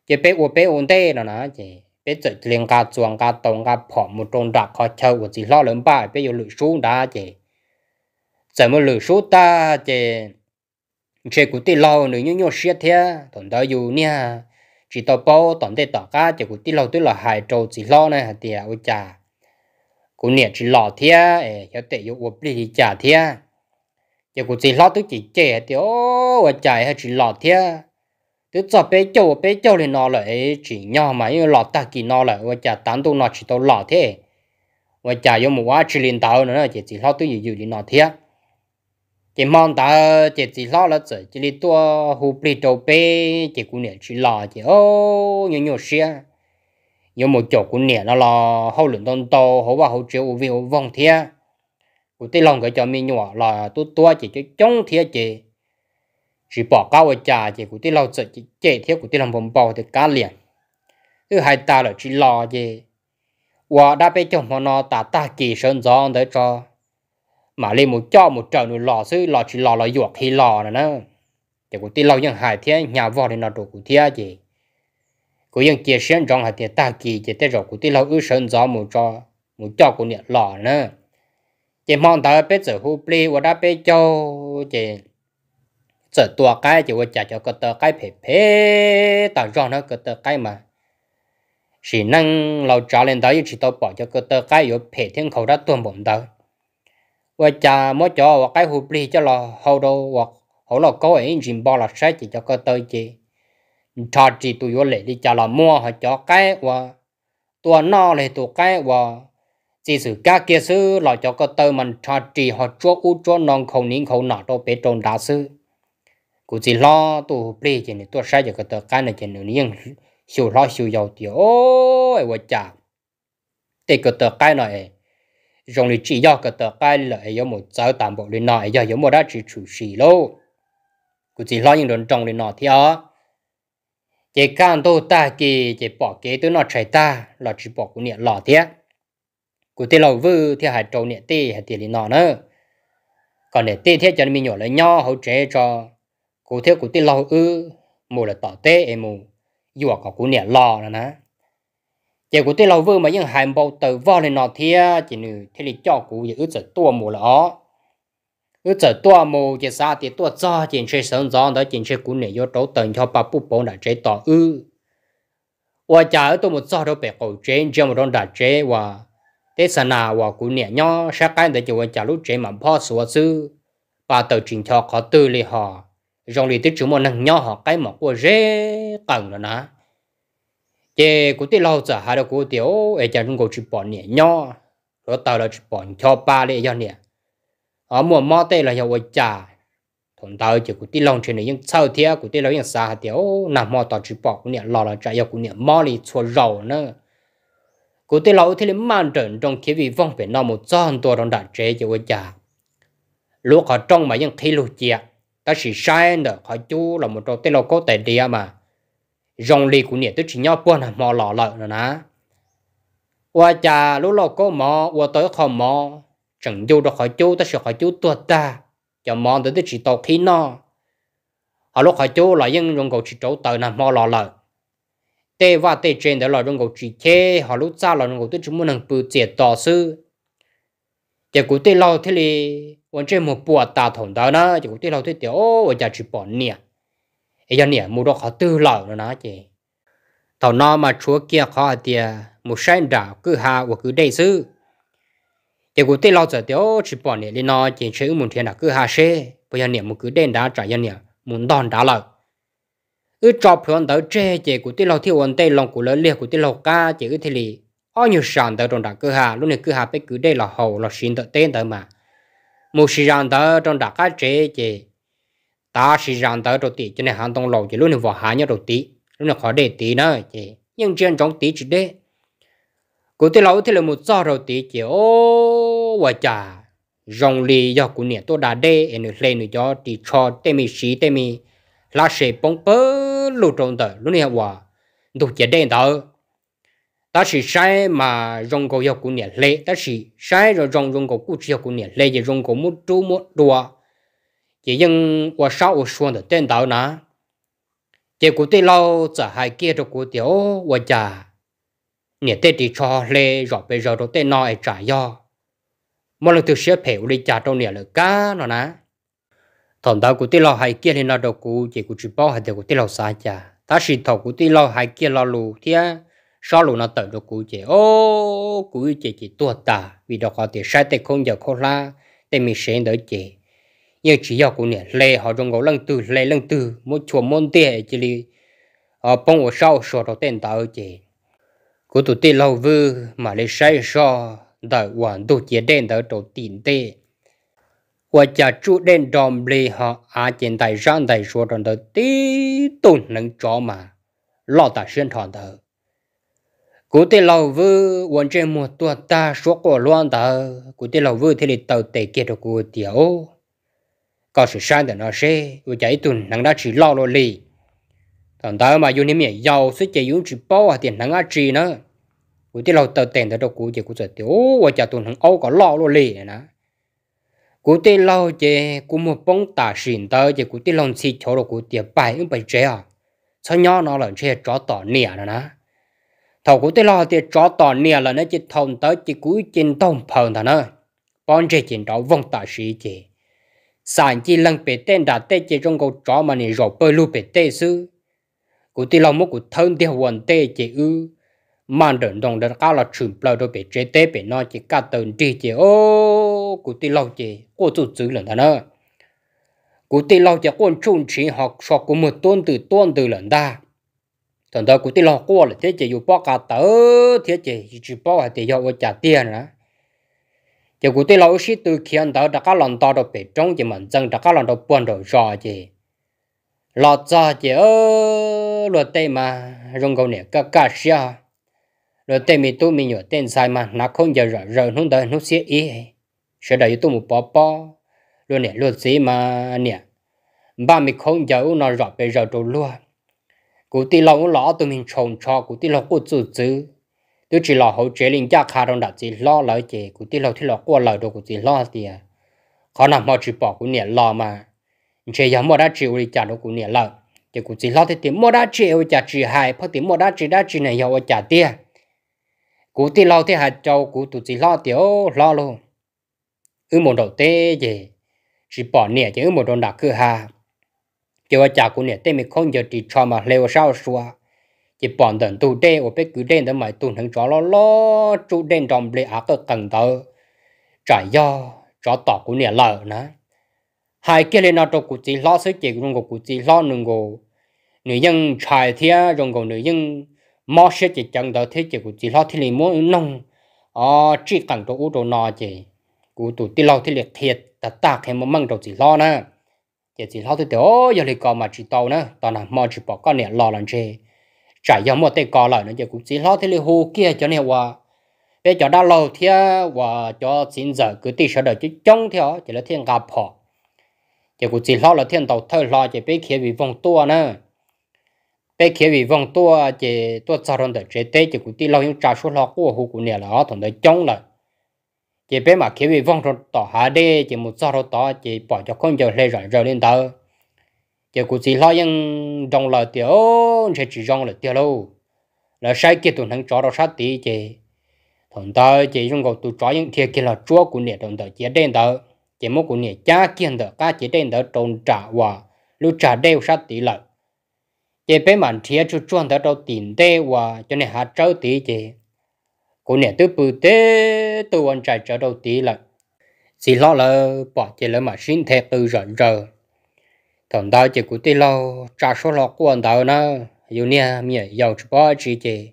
chứ bé uống bé uống tê nó nè chứ bé tự liền cá chuồng cá tôm cá phỏ một trong đặc khó chơi của chỉ lo lớn bài, bé yêu lựa xuống đã chứ chỉ muốn lựa xuống ta chứ chỉ của tê lo nữa như nhau xiết thế thằng đó yêu nha chỉ tao bao tao tê tao cả chỉ của tê lo tôi là hai trâu chỉ lo này hả tiệt ôi cha, của nè chỉ lo thế, cho tệ yêu uống bì chả thế giờ cũng chỉ lo tới chỉ trẻ thì ô chạy hay chỉ lo thế tôi cho bé châu bé châu thì nó lại chỉ nhau mà nhưng lo ta kỳ nó lại và chả tán tu nó chỉ tao lo thế và chả có một quá chỉ liên tao nữa chỉ chỉ lo tới gì gì nó thế chỉ mong ta chỉ chỉ lo là chỉ chỉ đi tua hồ bì đầu bé chỉ cũng nè chỉ lo chỉ ô nhiều nhiều xe có một chỗ cũng nè nó là hậu lượng tôn tàu hậu và hậu triệu vì hậu vong thế cụ tê lòng cái cho mi nhỏ là tu tua chỉ cho chống thiệt chỉ chỉ bỏ cao ở trà chỉ cụ tê lòng sợ chỉ chế thiệt cụ tê lòng bồng bò thì cá liền thứ hai ta là chỉ lo gì và đã bị chồng mà nó ta ta kỳ sơn gió để cho mà lên một cho một trời nồi lò xứ lò chỉ lò lò ruột thì lò này nữa chỉ cụ tê lòng những hai thiệt nhà vợ thì nó đồ cụ thiệt gì cụ những chia sơn trong hại thiệt ta kỳ chỉ tới rồi cụ tê lòng ư sơn gió một cho một cho cụ niệm lò nữa chỉ mong tới biết sự hụp li và đã biết cho chỉ sợ tua cái chỉ có trả cho cái tờ cái phê phê tạo ra nó cái tờ cái mà chỉ năng lâu trả lên tới chỉ tao bỏ cho cái tờ cái yếu phê thiên khẩu đã tuôn bụng tới và trả mỗi cho và cái hụp li cho là hậu đồ hoặc hậu là có ấy chỉ bỏ là sai chỉ cho cái tờ chỉ cho chỉ tụi yếu lệ đi cho là mua họ cho cái và tua nó lệ tụi cái và chỉ sự các kia sư lo cho có tơ mình cho trì họ chúa u chúa non không nín không nọ đâu bế trồn đá sư cũng chỉ lo tụ bì chỉ này tôi sai cho cái tờ cái này chỉ nữa nhưng siêu lo siêu giàu thì ôi vợ chà để cái tờ cái này rồi thì chỉ do cái tờ cái lại do một giáo tạm bộ lên nọ do do một đã chỉ chủ sĩ lô cũng chỉ lo những đồn trong lên nọ thì ó chỉ can tôi ta kỳ chỉ bỏ kế tôi nọ chạy ta là chỉ bỏ cái này lọ thiệt cụ thể lâu vư thì hai trâu nè tê hải tiền nọ nữa còn nè tê thế cho nên mình nhỏ lại nho hỗ trợ cho cụ thể cụ thể lâu ư mù là tỏ tê em mù dù à có cụ nè lò là nè chỉ cụ thể lâu vư mà những hai bầu tờ vo lên nọ thì chỉ nữ thế thì cho cụ dự sợ tua mù là ó ước sợ tua mù chỉ xa thì tua cho chỉ chơi sơn gió đó chỉ chơi cụ nè vô trấu tần cho bà bút bố đã chế tỏ ư và chả ở tôi một do đâu bẻ cổ chế chưa một đòn đã chế và thế sao nào và cụ nhẹ nhó sát cái để chịu trả lúc chế mà bỏ sửa chứ bà tờ trình cho khó tư li họ rong li tiết chúng một nâng nhó họ cái mà qua dễ cần rồi nè chế cũng tiết lâu giờ hai đầu cụ tiểu ấy chẳng ngồi chụp bỏ nhẹ nhó rồi tao là chụp bỏ cho ba lệ cho nhẹ ở mùa mò tê là nhau trả thằng tao chỉ cũng tiết lòng trên này nhưng sau thế cụ tí lâu nhưng xa tiểu nằm mò tao chụp bỏ cụ nhẹ lò là chạy vào cụ nhẹ mò li chua rầu nữa cụ thể lâu thì lên mang trận trong khi vị vong về nằm một trăm tuổi trong đại chế cho quốc gia lúc họ trong mà những khi lục chia ta chỉ sai nữa họ chú là một trong tên lâu có tài địa mà dòng lì của nhiệt tôi chỉ nhau quên là mò lọ lợn rồi nè qua cha lúc lâu có mò qua tới không mò chẳng dù được họ chú ta sẽ họ chú tuột ta cho mò tới tôi chỉ tàu khi nó họ lúc họ chú là những dùng cầu chỉ chỗ tờ là mò lọ lợn tê và tê trên đó là trong cầu chỉ thế họ lúc ra là trong cầu tôi chỉ muốn hàng bự tiệt tỏ sư chỉ cũng tê lâu thế thì vẫn trên một bộ tà thủng đó nó chỉ cũng tê lâu thế thì ô ở nhà chỉ bỏ nè ấy giờ nè mua đó họ tư lâu nó nói chị tàu nó mà chúa kia họ thì một sáng đảo cứ hà và cứ đây sư chỉ cũng tê lâu giờ thì ô chỉ bỏ nè lên nó chỉ chơi một thiên là cứ hà xe bây giờ nè một cứ đen đá trả giờ nè muốn đòn đá lợ cứ trò phượng tới tre chỉ của tí lò thiêu ổn tây lòng của lỡ liệt của tí lò ca chỉ cái thế lì ó nhiều sản tới trong đặc cơ hà lúc này cơ hà phải cứ đây là hầu là xin tới tên tới mà một sĩ rằng tới trong đặc cá tre chỉ ta sĩ rằng tới đầu tí cho nên hàng tông lầu chỉ lúc này vào hà nhau đầu tí lúc này khó để tí nữa chỉ nhưng trên trong tí chỉ đấy của tí lò thì là một do đầu tí chỉ ô và chà rong lì do của nè tôi đã đê em được lên được cho thì cho tê mi sĩ tê mi lá sệ bóng bơ lù trộn tờ lúc này hòa đủ chế đen tờ ta chỉ sai mà rong cổ yêu của nhà lệ ta chỉ sai rồi rong rong cổ cút yêu của nhà lệ rồi rong cổ một chú một đùa chỉ nhưng qua sau ở xuống được tên tàu nè chỉ của tê lâu trả hai kia cho của tiểu qua trả nè tê chỉ cho lệ rồi bây giờ rồi tê nói trả do một lần thực sẽ phải đi trả trong nè là cá nó nè thằng đó cũng tí lo hay kia thì nó đâu cũng chỉ cũng chỉ bảo hay đều cũng tí lo sai chả ta chỉ thầu cũng tí lo hay kia lo lù thế sau lù nó tự đâu cũng chỉ ô cũng chỉ chỉ tua ta vì đâu có tiền sai thì không giờ khó la tiền mình sẽ đỡ chỉ nhưng chỉ do cũng nè lê họ trong ngõ lăng từ lê lăng từ một chùa môn tiền chỉ li ở ờ, bông ở sau sổ đầu tiền tao chỉ của tụi tí lâu vư mà lấy sai so đợi hoàn đủ chỉ đen đỡ chỗ tiền tiền 我家住人庄里哈，阿健在上在说着的，地都能找嘛，老大宣传的。cụ thể lâu vư quan trên một tuần ta số của loan ta cụ thể lâu vư thì lịch tàu tề kia được cụ tiểu có sự sai để nó sẽ chạy tuần nắng đã chỉ lo lo lì còn ta mà dùng niệm giàu sức chạy dùng chỉ bao à tiền nắng đã chỉ nữa cụ thể lâu tiền đã được cụ chỉ cụ sợ tiểu và chạy tuần nắng lì nữa cú tê lâu chè cú một bông tả xỉn tơ chè cú tê lòng xì chỗ rồi cú tê bài ứng bài chế à sao nhỏ nó là chế chó tỏ nè rồi nè thầu cú tê lo tê chó tỏ nè là nó chỉ thông tới chỉ cú trên tông phồng thà nè bọn chế chỉ đó vòng tả xỉ chè sản chỉ lăng bể tên đã tê chè trong câu chó mà nè rồi bơi lu bể tê sư cú tê lo một cú thân tê hoàn tê chè ư mang đến đồng đợn cao là chừng bao đôi bể chế tế bể nó chỉ cả tần đi chế ô cụ tì lâu chế cô chủ chữ lần thằng nữa cụ tì lâu chế quân chung chỉ học sọ của một tuần từ tuần từ lần ta thằng đó cụ tì lâu qua là thế chế dù bao cả tớ thế chế chỉ bao là tiền yêu trả tiền nữa chế cụ tì lâu sĩ từ khiến đó đã các lần to đôi bể trong chế mình dân đã các lần đôi buồn đôi rò chế lọt ra chế ơ luật tây mà rong câu này cả cả xia rồi tên mi tôi mi nhỏ tên sai mà nó không giờ rồi rồi nó đợi nó xé ý sẽ đợi tôi một bó bó rồi nè luôn xí mà nè ba mình không giờ nó rõ bây giờ đồ luôn cụ ti lâu lọ tôi mình trồng cho cụ ti lâu cụ chủ chứ tôi chỉ là hỗ trợ linh gia khá đông đặt gì lo lợi chị cụ ti lâu thì lo qua lợi đồ cụ chỉ lo thì khó nằm mà chỉ bỏ cụ nè lo mà chỉ giờ mua đã chịu đi trả đồ cụ nè lợi thì cụ chỉ lo thì tiền mua đã chịu trả chỉ hai, phải tiền mua đã chịu đã chịu này giờ trả tiền cú thì lo thì hạt châu cú tụt chỉ lo tiểu lo luôn ư một đầu tê gì chỉ bỏ nè chứ một đầu đặc cứ hà chỉ ว่าจากกูเนี่ยเต็มคนจะตีชอมาเลวเศร้าชัวจะปอนเดินตูเด้ว่าไปกูเด้นแต่หมายตูนทั้งจอล้อล้อจูเด้นจอมเลี้ยก็กังเตอจ่ายย่อจอต่อกูเนี่ยเลอะนะหายเกลียนอตกูจีล้อซื้อเจียงกูจีล้อหนึ่งกูหนึ่งยังชายเทียรงกูหนึ่งยัง mò xe chỉ chẳng đỡ thế chỉ của chỉ lo thì liền muốn nông ờ chỉ cần tổ u tổ nọ chỉ của tổ ti lo thì liệt thiệt ta ta khi mà mang đồ chỉ lo nè chỉ chỉ lo thì đó giờ thì còn mà chỉ tàu nè tao nào mò chỉ bỏ con nè lo lần chơi chạy dòng một tay cò lại nữa chỉ cũng chỉ lo thì liền hô kia cho nè hòa bây giờ đã lâu thì hòa cho xin giờ cứ ti sợ đợi chứ trông theo chỉ là thiên gặp họ chỉ cũng chỉ lo là thiên tàu thôi lo chỉ biết khi bị vòng tua nữa bé kia vì vòng tua chỉ tua sao rồi chế tế chỉ cụ ti lo những trà số lo của hồ cụ nè là thằng đấy chống lại, chỉ bé mà kia vì vòng rồi tỏ hạ đi chỉ một sao rồi tỏ chỉ bỏ cho con giờ lên rồi rồi lên tờ chỉ cụ chỉ lo những trong là tiểu sẽ chỉ trong là tiểu lâu là sai kia tụi thằng chó đó sát tí chỉ thằng tờ chỉ trong cầu tụi chó những thiệt kia là chúa của nè thằng tờ chỉ đen tờ chỉ một cụ nè cha kia tờ cá chỉ đen tờ trôn trà và lưu trà đeo sát tí lợi chế bé mạnh thiệt chú chọn đã đâu tiền tê và cho nên hạt trâu tí chế cô nè tôi bự tê tôi ăn trái trâu đầu tí là chỉ lo là bỏ chế là mà xin thẹp từ rận rờ thằng đào chế của tê lo trả số lọ của anh đào nó yêu nè mẹ giàu cho bỏ chị chế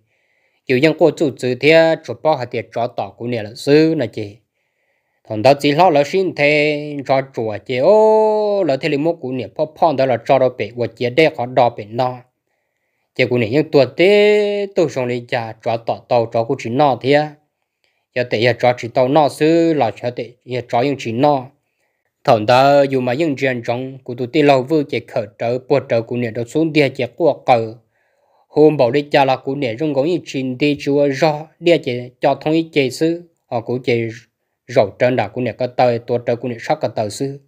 kiểu dân cô chú chữ thế cho bỏ hạt tiền cho tỏ của nè là sư nè chế còn đó chỉ lo là xin thế cho chùa chị ô là thế là mua cụ niệm phong phong đó là cho đâu bị của chị đây có đo bị nó chị cụ niệm nhưng tuột thế tôi xong đi trả cho tọt tàu cho cụ chỉ nó thế giờ tệ giờ cho chỉ tàu nó xứ là cho tệ giờ cho những chỉ nó thằng đó dù mà những chuyện trong cụ tụi tê lâu vừa chị khởi trở buộc trở cụ niệm đó xuống địa chị của cờ hôm bảo đi trả là cụ niệm trong có những chuyện đi chúa do địa chị cho thông ý chị xứ họ cụ chị rổ trên đã cũng nè có tơi tua trơn cũng nè sắc có tơi sư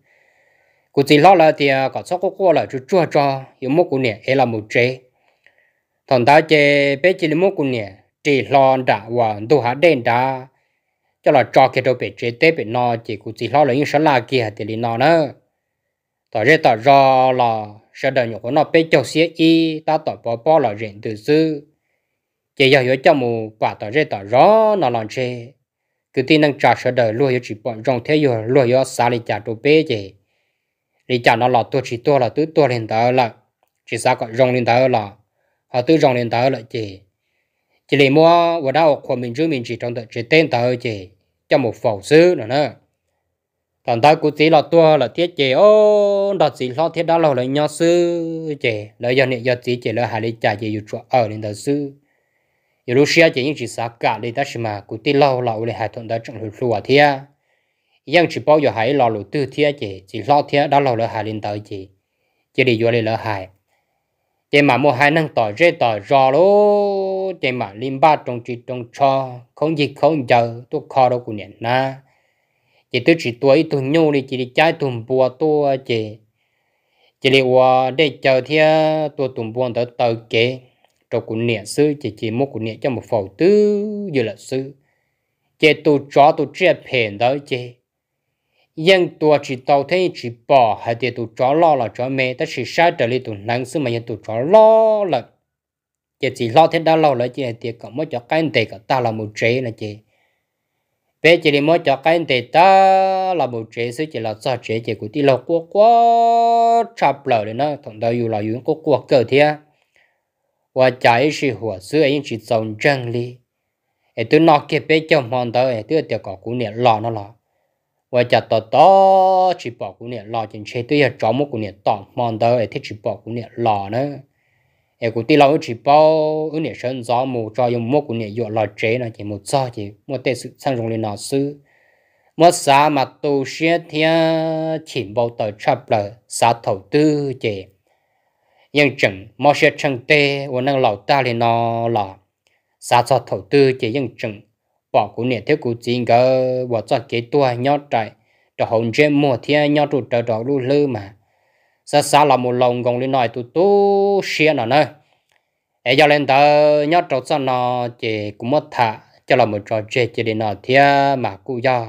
cụ chỉ lo là thì à, có số có qua là chú chua cho hiểu mốt cũng nè ấy là một chế thằng ta chế bé chỉ là mốt cũng nè chỉ lo đã và tu hạ đen đã cho là cho cái đâu bị chế tế bị no chỉ cụ chỉ lo là những sản là kia thì đi no nữa tỏ ra tỏ ra là sẽ đợi nhục của nó bé cho xía y ta tỏ bỏ bỏ là rèn từ sư chỉ giờ hiểu cho mù quả tỏ ra tỏ rõ nó làm chế cái tin năng trả sở đời luôn yếu chỉ bọn trong thế yếu luôn yếu xa lý trả đồ bé gì lý trả nó là tôi chỉ tôi là tôi tôi lên tới là chỉ sao gọi rong lên tới là họ tôi rong lên tới là gì chỉ lấy mua và đau của mình chứ mình chỉ trong đợt chỉ tên tới gì cho một phẩu sư nữa nữa còn tới cũng chỉ là tôi là thiết chế ô đó chỉ lo thiết đó là lấy nhau sư chế lấy giờ này giờ chỉ chế lấy hai lý trả gì yêu chuột ở lên tới sư yêu Russia chỉ những chỉ xã cả đi ta xem mà cụ ti lâu lâu để hệ thống đã trong lụt lụa à, nhưng chỉ bao giờ hãy lo lụt tư thia chỉ chỉ lo thia đã lâu lỡ hại lên tới chỉ chỉ để vô đi lỡ hại chỉ mà mua hai năng tỏi rễ tỏi rò luôn, chỉ mà linh ba trong chỉ trong cho không gì không giờ tôi khó đâu cụ nhận na chỉ tôi chỉ tuổi tôi nhau đi chỉ đi trái tùng bùa tôi chỉ chỉ đi qua để chờ thia tôi tùng bùa tới tới kế cho cụ nè sư chỉ chỉ một cụ nè cho một phẩu tư như là sư chế tu cho tu chế phèn đó chế dân tua chỉ tàu thế chỉ bỏ hay thì tu cho lo là cho mẹ ta chỉ sai trở lại tu năng sư mà yên tu cho lo là chế chỉ lo thế đã lo là chế thì còn mới cho cái tệ cả ta là một chế là chế về chỉ đi mới cho cái tệ ta là một chế sư chỉ là do chế chế của tí lo quá quá chập lở đấy nó thằng đầu yêu là yêu có quá cơ thế và trái sự hỏa sữa ấy chỉ dòng chân đi ấy tôi nói cái bé cho mòn tới ấy tôi tiểu có cũng nè lò nó lò và chả tỏ tỏ chỉ bỏ cũng nè lò trên chế tôi chó một cũng nè tỏ mòn tới ấy thích chỉ bỏ cũng nè lò nữa ấy cũng tí lâu chỉ bỏ ở nè sơn gió mù cho dùng một cũng nè dọa lò chế nó chỉ một gió chỉ một tê sự sang dùng lên nó sư một xã mà tu sĩ thiên chỉ bảo tới chấp lời xã thầu tư chỉ nhưng chừng mò xe chân tê và năng lão ta lên nó là xa cho thầu tư chỉ nhưng chừng bỏ của nè thế của chính cơ bỏ cho kế tua nhót trời cho hồn chế mùa thiên nhót trụ trời đó lú lư mà xa xa là một lòng gồng lên nói tụ tụ xe nó nơi ấy cho lên tờ nhót trụ cho nó chỉ cũng mất thả cho là một trò chơi chỉ để nó thiên mà cụ do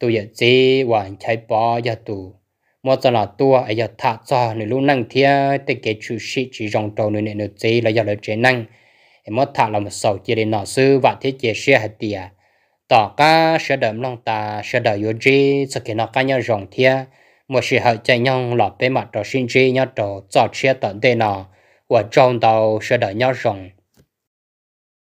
tụ giờ gì hoàn chạy bỏ giờ tụ mua cho là tua ấy giờ thả cho nửa lúc năng thia tới cái chủ sĩ chỉ dòng trâu nửa nửa chế là giờ là chế năng em mất thả là một sầu chỉ để nọ sư và thế chế xe hạt tiề tỏ ca sẽ đợi lòng ta sẽ đợi yếu chế sẽ cái nó cá nhau dòng thia một sự hậu chạy nhau lọt bề mặt trò sinh chế nhau trò cho chia tận đây nọ và trong đầu sẽ đợi nhau dòng